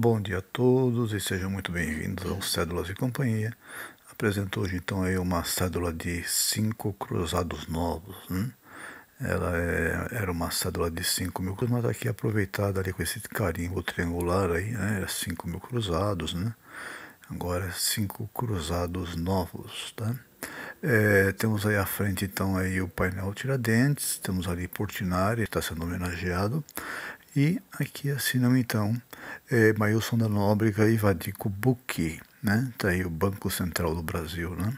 Bom dia a todos e sejam muito bem-vindos ao Cédulas e Companhia. Apresento hoje então aí uma cédula de cinco cruzados novos. Né? Ela é, era uma cédula de 5 mil cruzados, mas tá aqui aproveitada ali com esse carimbo triangular aí, né? Era 5 mil cruzados, né? Agora é cinco cruzados novos, tá? É, temos aí à frente então aí o painel Tiradentes, temos ali Portinari, está sendo homenageado. E aqui assinam então é, Mailson da Nóbrega e Vadico Buqui, né? Tá aí o Banco Central do Brasil, né?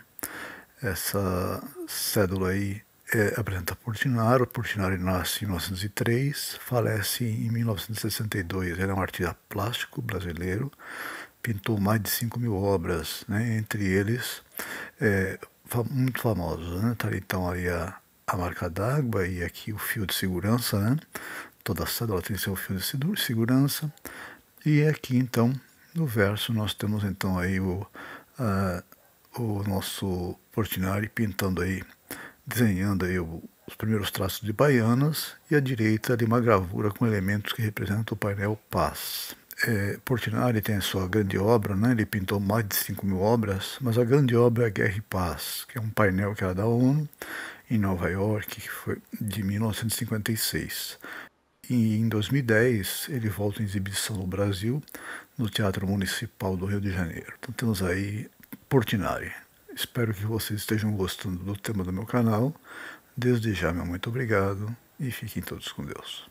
Essa cédula aí é, apresenta Portinari. Portinari nasce em 1903, falece em 1962. Ele é um artista plástico brasileiro, pintou mais de 5 mil obras, né? entre eles é, muito famosos. Né? Tá, então aí a, a marca d'água e aqui o fio de segurança, né? Toda célula tem seu fio de segurança. E aqui então, no verso, nós temos então aí o, uh, o nosso Portinari pintando aí, desenhando aí o, os primeiros traços de baianas e à direita ali uma gravura com elementos que representam o painel Paz. É, Portinari tem a sua grande obra, né? ele pintou mais de 5 mil obras, mas a grande obra é Guerra e Paz, que é um painel que era da ONU, em Nova York, que foi de 1956. E em 2010 ele volta em exibição no Brasil, no Teatro Municipal do Rio de Janeiro. Então temos aí Portinari. Espero que vocês estejam gostando do tema do meu canal. Desde já, meu muito obrigado e fiquem todos com Deus.